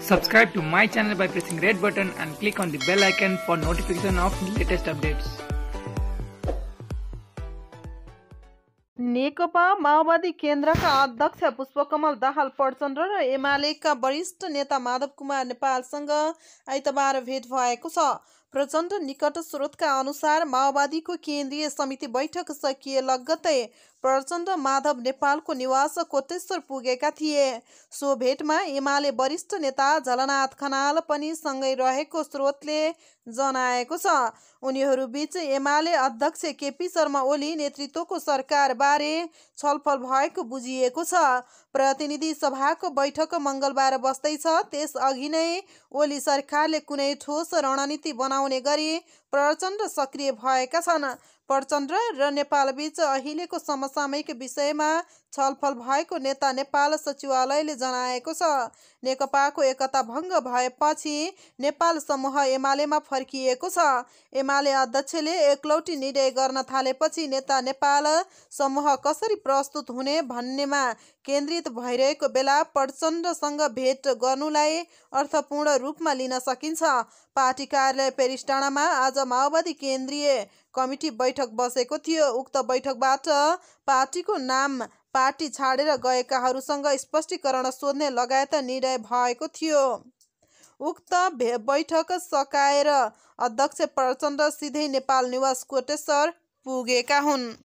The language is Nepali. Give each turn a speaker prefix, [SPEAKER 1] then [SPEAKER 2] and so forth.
[SPEAKER 1] Subscribe to my channel by pressing red button and click on the bell icon for notification of latest updates. नेकपा माओवादी केन्द्रका अध्यक्ष पुष्पकमल दाहाल प्रचण्ड र एमालेका वरिष्ठ नेता माधव कुमार नेपालसँग आइतबार भेट भएको छ प्रचण्ड निकट स्रोतका अनुसार माओवादीको केन्द्रीय समिति बैठक सकिए लगत्तै प्रचण्ड माधव नेपालको निवास कोटेश्वर पुगेका थिए सो भेटमा एमाले वरिष्ठ नेता झलनाथ खनाल पनि सँगै रहेको स्रोतले जनाएको छ उनीहरूबीच एमाले अध्यक्ष केपी शर्मा ओली नेतृत्वको सरकारबारे छलफल भएको बुझिएको छ प्रतिनिधि सभाको बैठक मङ्गलबार बस्दैछ त्यसअघि नै ओली सरकारले कुनै ठोस रणनीति बनाउने गरी प्रचण्ड सक्रिय भएका छन् प्रचण्ड र नेपालबीच अहिलेको समसामयिक विषयमा छलफल भएको नेता नेपाल सचिवालयले जनाएको छ नेकपाको एकता भङ्ग भएपछि नेपाल समूह एमालेमा फर्किएको छ एमाले अध्यक्षले एकलौटी निर्णय गर्न थालेपछि नेता नेपाल समूह कसरी प्रस्तुत हुने भन्नेमा केन्द्रित भइरहेको बेला प्रचण्डसँग भेट गर्नुलाई अर्थपूर्ण रूपमा लिन सकिन्छ पार्टी कार्यालय पेरिस्टाँडामा आज माओवादी केन्द्रीय कमिटी बैठक बैठक बसेको थियो उक्त बैठकबाट पार्टीको नाम पार्टी छाडेर गएकाहरूसँग स्पष्टीकरण सोध्ने लगायत निर्णय भएको थियो उक्त बैठक सकाएर अध्यक्ष प्रचण्ड सिधै नेपाल निवास कोटेश्वर पुगेका हुन्